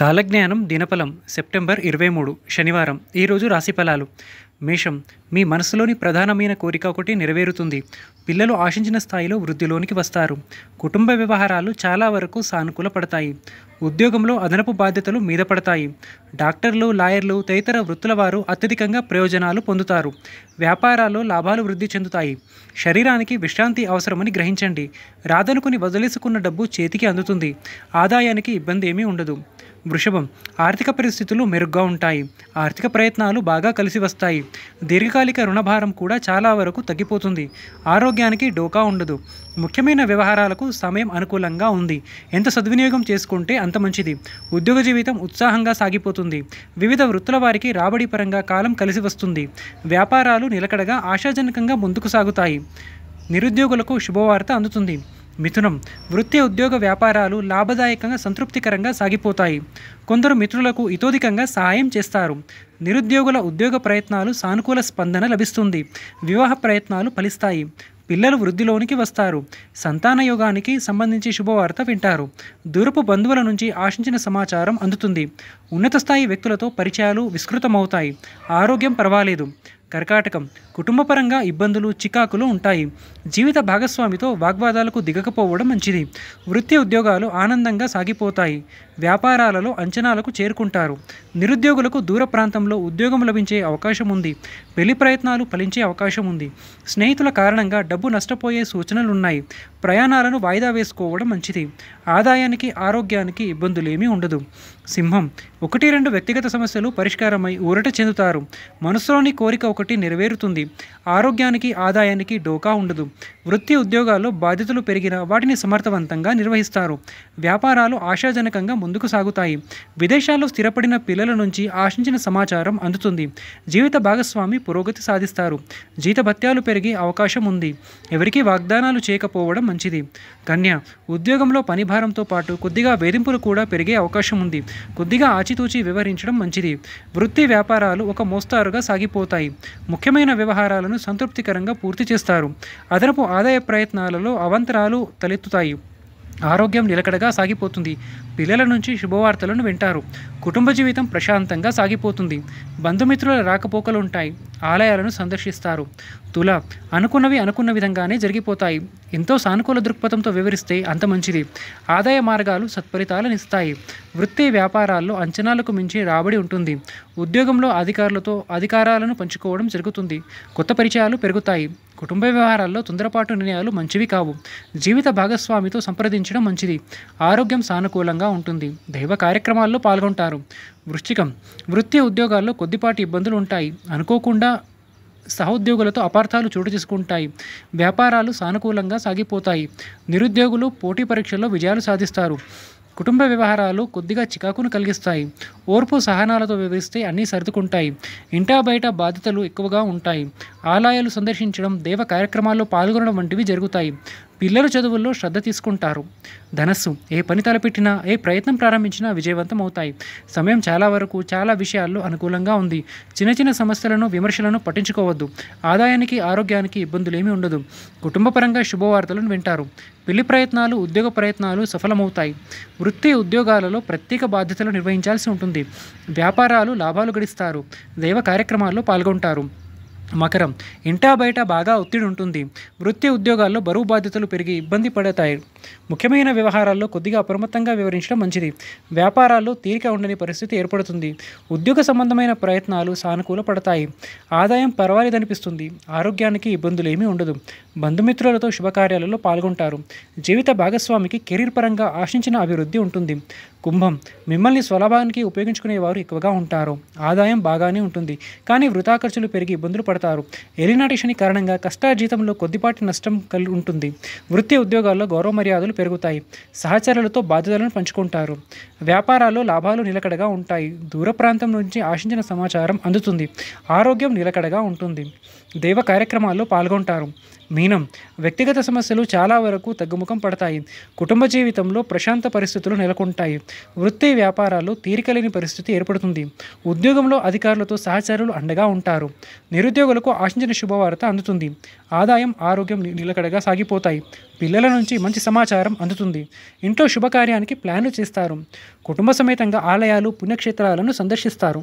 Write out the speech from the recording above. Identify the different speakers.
Speaker 1: కాలజ్ఞానం దినఫలం సెప్టెంబర్ ఇరవై మూడు శనివారం ఈరోజు రాశిఫలాలు మేషం మీ మనసులోని ప్రధానమైన కోరిక ఒకటి నెరవేరుతుంది పిల్లలు ఆశించిన స్థాయిలో వృద్ధిలోనికి వస్తారు కుటుంబ వ్యవహారాలు చాలా వరకు సానుకూల పడతాయి ఉద్యోగంలో అదనపు బాధ్యతలు మీద పడతాయి డాక్టర్లు లాయర్లు తదితర వృత్తుల వారు అత్యధికంగా ప్రయోజనాలు పొందుతారు వ్యాపారాల్లో లాభాలు వృద్ధి చెందుతాయి శరీరానికి విశ్రాంతి అవసరమని గ్రహించండి రాదనుకుని వదిలేసుకున్న డబ్బు చేతికి అందుతుంది ఆదాయానికి ఇబ్బంది ఏమీ ఉండదు వృషభం ఆర్థిక పరిస్థితులు మెరుగ్గా ఉంటాయి ఆర్థిక ప్రయత్నాలు బాగా కలిసి వస్తాయి దీర్ఘకాలిక రుణభారం కూడా చాలా వరకు తగ్గిపోతుంది ఆరోగ్యానికి డోకా ఉండదు ముఖ్యమైన వ్యవహారాలకు సమయం అనుకూలంగా ఉంది ఎంత సద్వినియోగం చేసుకుంటే అంత మంచిది ఉద్యోగ జీవితం ఉత్సాహంగా సాగిపోతుంది వివిధ వృత్తుల వారికి రాబడి పరంగా కాలం కలిసి వస్తుంది వ్యాపారాలు నిలకడగా ఆశాజనకంగా ముందుకు సాగుతాయి నిరుద్యోగులకు శుభవార్త అందుతుంది మిథునం వృత్తి ఉద్యోగ వ్యాపారాలు లాభదాయకంగా సంతృప్తికరంగా సాగిపోతాయి కొందరు మిత్రులకు ఇతోధికంగా సహాయం చేస్తారు నిరుద్యోగుల ఉద్యోగ ప్రయత్నాలు సానుకూల స్పందన లభిస్తుంది వివాహ ప్రయత్నాలు ఫలిస్తాయి పిల్లలు వృద్ధిలోనికి వస్తారు సంతాన యోగానికి సంబంధించి శుభవార్త వింటారు దూరపు బంధువుల నుంచి ఆశించిన సమాచారం అందుతుంది ఉన్నత స్థాయి వ్యక్తులతో పరిచయాలు విస్తృతమవుతాయి ఆరోగ్యం పర్వాలేదు కర్కాటకం కుటుంబపరంగా ఇబ్బందులు చికాకులు ఉంటాయి జీవిత భాగస్వామితో వాగ్వాదాలకు దిగకపోవడం మంచిది వృత్తి ఉద్యోగాలు ఆనందంగా సాగిపోతాయి వ్యాపారాలలో అంచనాలకు చేరుకుంటారు నిరుద్యోగులకు దూర ప్రాంతంలో ఉద్యోగం లభించే అవకాశం ఉంది పెళ్లి ప్రయత్నాలు ఫలించే అవకాశం ఉంది స్నేహితుల కారణంగా డబ్బు నష్టపోయే సూచనలున్నాయి ప్రయాణాలను వాయిదా వేసుకోవడం మంచిది ఆదాయానికి ఆరోగ్యానికి ఇబ్బందులేమీ ఉండదు సింహం ఒకటి రెండు వ్యక్తిగత సమస్యలు పరిష్కారమై ఊరట చెందుతారు మనసులోని కోరిక ఒకటి నెరవేరుతుంది ఆరోగ్యానికి ఆదాయానికి డోకా ఉండదు వృత్తి ఉద్యోగాల్లో బాధ్యతలు పెరిగిన వాటిని సమర్థవంతంగా నిర్వహిస్తారు వ్యాపారాలు ఆశాజనకంగా ముందుకు సాగుతాయి విదేశాల్లో స్థిరపడిన పిల్లల నుంచి ఆశించిన సమాచారం అందుతుంది జీవిత భాగస్వామి పురోగతి సాధిస్తారు జీతభత్యాలు పెరిగే అవకాశం ఉంది ఎవరికీ వాగ్దానాలు చేయకపోవడం మంచిది కన్యా ఉద్యోగంలో పనిభారంతో పాటు కొద్దిగా వేధింపులు కూడా పెరిగే అవకాశం ఉంది కొద్దిగా ఆచితూచి వివరించడం మంచిది వృత్తి వ్యాపారాలు ఒక మోస్తారుగా సాగిపోతాయి ముఖ్యమైన వ్యవహారాలను సంతృప్తికరంగా పూర్తి చేస్తారు అదనపు ఆదాయ ప్రయత్నాలలో అవంతరాలు తలెత్తుతాయి ఆరోగ్యం నిలకడగా సాగిపోతుంది పిల్లల నుంచి శుభవార్తలను వింటారు కుటుంబ జీవితం ప్రశాంతంగా సాగిపోతుంది బంధుమిత్రుల రాకపోకలు ఉంటాయి ఆలయాలను సందర్శిస్తారు తుల అనుకున్నవి అనుకున్న విధంగానే జరిగిపోతాయి ఎంతో సానుకూల దృక్పథంతో వివరిస్తే అంత మంచిది ఆదాయ మార్గాలు ఇస్తాయి వృత్తి వ్యాపారాల్లో అంచనాలకు మించి రాబడి ఉంటుంది ఉద్యోగంలో అధికారులతో అధికారాలను పంచుకోవడం జరుగుతుంది కొత్త పరిచయాలు పెరుగుతాయి కుటుంబ వ్యవహారాల్లో తొందరపాటు నిర్ణయాలు మంచివి కావు జీవిత భాగస్వామితో సంప్రదించడం మంచిది ఆరోగ్యం సానుకూలంగా ఉంటుంది దైవ కార్యక్రమాల్లో పాల్గొంటారు వృశ్చికం వృత్తి ఉద్యోగాల్లో కొద్దిపాటి ఇబ్బందులు ఉంటాయి అనుకోకుండా సహోద్యోగులతో అపార్థాలు చోటు చేసుకుంటాయి వ్యాపారాలు సానుకూలంగా సాగిపోతాయి నిరుద్యోగులు పోటీ పరీక్షల్లో విజయాలు సాధిస్తారు కుటుంబ వ్యవహారాలు కొద్దిగా చికాకును కలిగిస్తాయి ఓర్పు సహనాలతో వివరిస్తే అన్నీ సర్దుకుంటాయి ఇంటా బయట బాధ్యతలు ఎక్కువగా ఉంటాయి ఆలయాలు సందర్శించడం దేవ కార్యక్రమాల్లో పాల్గొనడం వంటివి జరుగుతాయి పిల్లలు చదువుల్లో శ్రద్ధ తీసుకుంటారు ధనస్సు ఏ పని తలపెట్టినా ఏ ప్రయత్నం ప్రారంభించినా విజయవంతం అవుతాయి సమయం చాలా వరకు చాలా విషయాల్లో అనుకూలంగా ఉంది చిన్న చిన్న సమస్యలను విమర్శలను పట్టించుకోవద్దు ఆదాయానికి ఆరోగ్యానికి ఇబ్బందులేమీ ఉండదు కుటుంబపరంగా శుభవార్తలను వింటారు పెళ్లి ప్రయత్నాలు ఉద్యోగ ప్రయత్నాలు సఫలమవుతాయి వృత్తి ఉద్యోగాలలో ప్రత్యేక బాధ్యతలు నిర్వహించాల్సి ఉంటుంది వ్యాపారాలు లాభాలు గడిస్తారు దైవ కార్యక్రమాల్లో పాల్గొంటారు మకరం ఇంటా బయట బాగా ఒత్తిడి ఉంటుంది వృత్తి ఉద్యోగాల్లో బరువు బాధ్యతలు పెరిగి ఇబ్బంది పడతాయి ముఖ్యమైన వ్యవహారాల్లో కొద్దిగా అప్రమత్తంగా వివరించడం మంచిది వ్యాపారాల్లో తీరిక ఉండని పరిస్థితి ఏర్పడుతుంది ఉద్యోగ సంబంధమైన ప్రయత్నాలు సానుకూల పడతాయి ఆదాయం పర్వాలేదనిపిస్తుంది ఆరోగ్యానికి ఇబ్బందులు ఏమీ ఉండదు బంధుమిత్రులతో శుభకార్యాలలో పాల్గొంటారు జీవిత భాగస్వామికి కెరీర్ పరంగా ఆశించిన అభివృద్ధి ఉంటుంది కుంభం మిమ్మల్ని స్వలాభానికి ఉపయోగించుకునేవారు ఎక్కువగా ఉంటారు ఆదాయం బాగానే ఉంటుంది కానీ వృధా ఖర్చులు పెరిగి ఇబ్బందులు పడతారు ఎలినాటి శని కారణంగా కష్టాజీతంలో కొద్దిపాటి నష్టం కలిగి ఉంటుంది వృత్తి ఉద్యోగాల్లో గౌరవ మర్యాదలు పెరుగుతాయి సహచరులతో బాధ్యతలను పంచుకుంటారు వ్యాపారాల్లో లాభాలు నిలకడగా ఉంటాయి దూర ప్రాంతం నుంచి ఆశించిన సమాచారం అందుతుంది ఆరోగ్యం నిలకడగా ఉంటుంది దైవ కార్యక్రమాల్లో పాల్గొంటారు మీనం వ్యక్తిగత సమస్యలు చాలా వరకు తగ్గుముఖం పడతాయి కుటుంబ జీవితంలో ప్రశాంత పరిస్థితులు నెలకొంటాయి వృత్తి వ్యాపారాలు తీరికలేని పరిస్థితి ఏర్పడుతుంది ఉద్యోగంలో అధికారులతో సహచరులు అండగా ఉంటారు నిరుద్యోగులకు ఆశించిన శుభవార్త అందుతుంది ఆదాయం ఆరోగ్యం నిలకడగా సాగిపోతాయి పిల్లల నుంచి మంచి సమాచారం అందుతుంది ఇంట్లో శుభకార్యానికి ప్లాన్లు చేస్తారు కుటుంబ సమేతంగా ఆలయాలు పుణ్యక్షేత్రాలను సందర్శిస్తారు